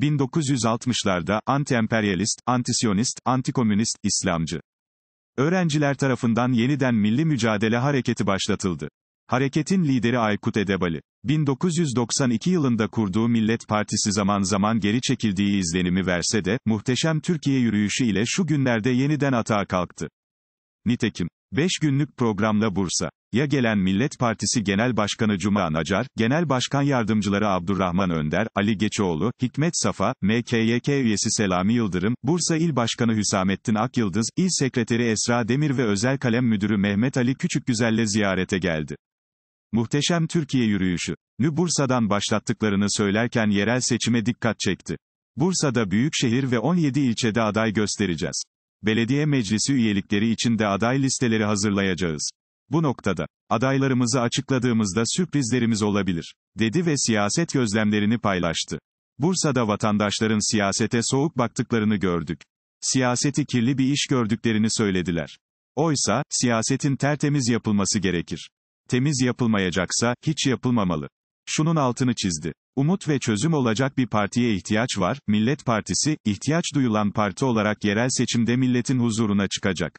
1960'larda anti-emperyalist, antisyonist, antikomünist, İslamcı. Öğrenciler tarafından yeniden Milli Mücadele Hareketi başlatıldı. Hareketin lideri Aykut Edebali. 1992 yılında kurduğu Millet Partisi zaman zaman geri çekildiği izlenimi verse de, muhteşem Türkiye yürüyüşü ile şu günlerde yeniden atağa kalktı. Nitekim, 5 günlük programla Bursa, ya gelen Millet Partisi Genel Başkanı Cuma Nacar, Genel Başkan Yardımcıları Abdurrahman Önder, Ali Geçoğlu, Hikmet Safa, MKYK üyesi Selami Yıldırım, Bursa İl Başkanı Hüsamettin Akyıldız, İl Sekreteri Esra Demir ve Özel Kalem Müdürü Mehmet Ali Küçükgüzel'le ziyarete geldi. Muhteşem Türkiye yürüyüşü. Nü Bursa'dan başlattıklarını söylerken yerel seçime dikkat çekti. Bursa'da büyükşehir ve 17 ilçede aday göstereceğiz. Belediye meclisi üyelikleri için de aday listeleri hazırlayacağız. Bu noktada, adaylarımızı açıkladığımızda sürprizlerimiz olabilir, dedi ve siyaset gözlemlerini paylaştı. Bursa'da vatandaşların siyasete soğuk baktıklarını gördük. Siyaseti kirli bir iş gördüklerini söylediler. Oysa, siyasetin tertemiz yapılması gerekir. Temiz yapılmayacaksa, hiç yapılmamalı. Şunun altını çizdi. Umut ve çözüm olacak bir partiye ihtiyaç var, Millet Partisi, ihtiyaç duyulan parti olarak yerel seçimde milletin huzuruna çıkacak.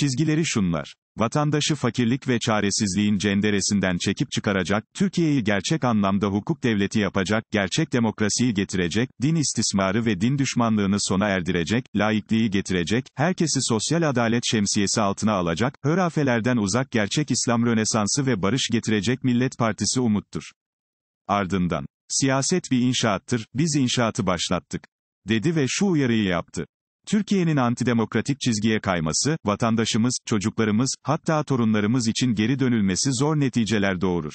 Çizgileri şunlar vatandaşı fakirlik ve çaresizliğin cenderesinden çekip çıkaracak, Türkiye'yi gerçek anlamda hukuk devleti yapacak, gerçek demokrasiyi getirecek, din istismarı ve din düşmanlığını sona erdirecek, laikliği getirecek, herkesi sosyal adalet şemsiyesi altına alacak, hörafelerden uzak gerçek İslam Rönesansı ve barış getirecek Millet Partisi umuttur. Ardından, siyaset bir inşaattır, biz inşaatı başlattık, dedi ve şu uyarıyı yaptı. Türkiye'nin antidemokratik çizgiye kayması, vatandaşımız, çocuklarımız, hatta torunlarımız için geri dönülmesi zor neticeler doğurur.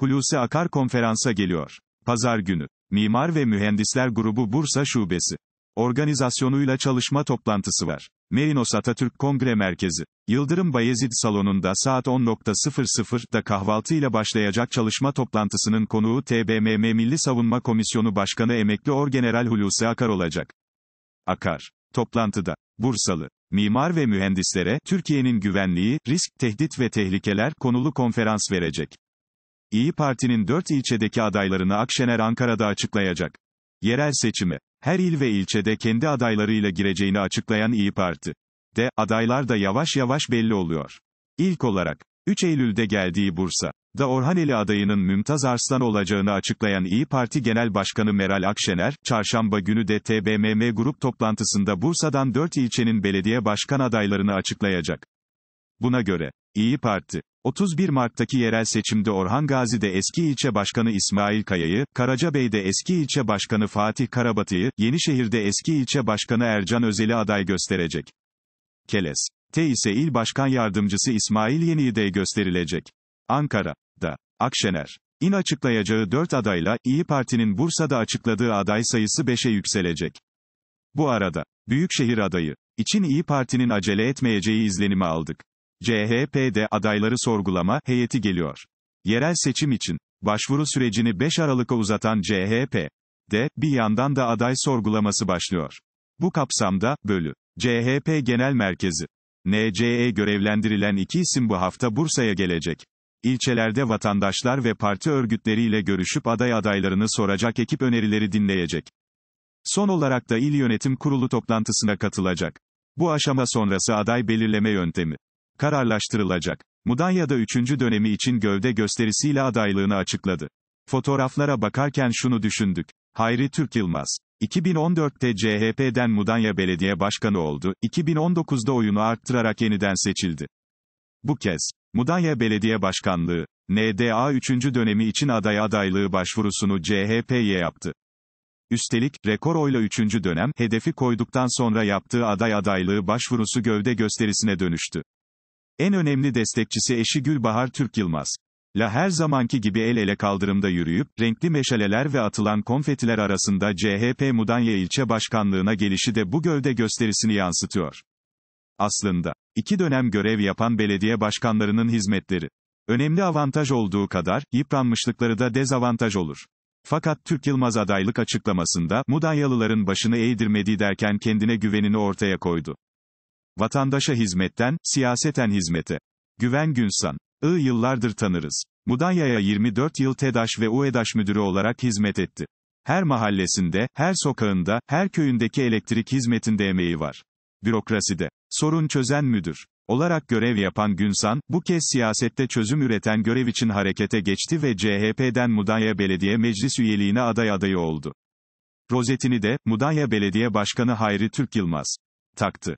Hulusi Akar konferansa geliyor. Pazar günü. Mimar ve Mühendisler Grubu Bursa Şubesi. Organizasyonuyla çalışma toplantısı var. Merinos Atatürk Kongre Merkezi. Yıldırım Bayezid Salonu'nda saat 10.00'da kahvaltıyla başlayacak çalışma toplantısının konuğu TBMM Milli Savunma Komisyonu Başkanı Emekli Orgeneral Hulusi Akar olacak. Akar. Toplantıda, Bursalı, mimar ve mühendislere, Türkiye'nin güvenliği, risk, tehdit ve tehlikeler konulu konferans verecek. İyi Parti'nin 4 ilçedeki adaylarını Akşener Ankara'da açıklayacak. Yerel seçimi, her il ve ilçede kendi adaylarıyla gireceğini açıklayan İyi Parti. De, adaylar da yavaş yavaş belli oluyor. İlk olarak, 3 Eylül'de geldiği Bursa, da Orhaneli adayının Mümtaz Arslan olacağını açıklayan İyi Parti Genel Başkanı Meral Akşener, çarşamba günü de TBMM grup toplantısında Bursa'dan 4 ilçenin belediye başkan adaylarını açıklayacak. Buna göre, İyi Parti, 31 Mart'taki yerel seçimde Orhan Gazi'de eski ilçe başkanı İsmail Kaya'yı, Karacabey'de eski ilçe başkanı Fatih Karabatı'yı, Yenişehir'de eski ilçe başkanı Ercan Özel'i aday gösterecek. Keles. T ise il başkan yardımcısı İsmail Yeni'yi de gösterilecek. Ankara. Akşener. İn açıklayacağı 4 adayla, İyi Parti'nin Bursa'da açıkladığı aday sayısı 5'e yükselecek. Bu arada, Büyükşehir adayı, için İyi Parti'nin acele etmeyeceği izlenimi aldık. CHP'de adayları sorgulama heyeti geliyor. Yerel seçim için, başvuru sürecini 5 Aralık'a uzatan CHP, de, bir yandan da aday sorgulaması başlıyor. Bu kapsamda, bölü, CHP Genel Merkezi, NCE görevlendirilen iki isim bu hafta Bursa'ya gelecek ilçelerde vatandaşlar ve parti örgütleriyle görüşüp aday adaylarını soracak ekip önerileri dinleyecek. Son olarak da il yönetim kurulu toplantısına katılacak. Bu aşama sonrası aday belirleme yöntemi kararlaştırılacak. Mudanya'da 3. dönemi için gövde gösterisiyle adaylığını açıkladı. Fotoğraflara bakarken şunu düşündük. Hayri Türk Yılmaz. 2014'te CHP'den Mudanya Belediye Başkanı oldu, 2019'da oyunu arttırarak yeniden seçildi. Bu kez, Mudanya Belediye Başkanlığı, NDA 3. dönemi için aday adaylığı başvurusunu CHP'ye yaptı. Üstelik, rekor oyla 3. dönem, hedefi koyduktan sonra yaptığı aday adaylığı başvurusu gövde gösterisine dönüştü. En önemli destekçisi eşi Gülbahar Türk Yılmaz. La her zamanki gibi el ele kaldırımda yürüyüp, renkli meşaleler ve atılan konfetiler arasında CHP Mudanya İlçe başkanlığına gelişi de bu gövde gösterisini yansıtıyor. Aslında, iki dönem görev yapan belediye başkanlarının hizmetleri, önemli avantaj olduğu kadar, yıpranmışlıkları da dezavantaj olur. Fakat Türk Yılmaz adaylık açıklamasında, Mudanyalıların başını eğdirmedi derken kendine güvenini ortaya koydu. Vatandaşa hizmetten, siyaseten hizmete. Güven Günsan. I yıllardır tanırız. Mudanya'ya 24 yıl TEDAŞ ve UEDAŞ müdürü olarak hizmet etti. Her mahallesinde, her sokağında, her köyündeki elektrik hizmetinde emeği var. Bürokraside sorun çözen müdür olarak görev yapan Günsan, bu kez siyasette çözüm üreten görev için harekete geçti ve CHP'den Mudanya Belediye Meclis üyeliğine aday adayı oldu. Rozetini de Mudanya Belediye Başkanı Hayri Türk Yılmaz taktı.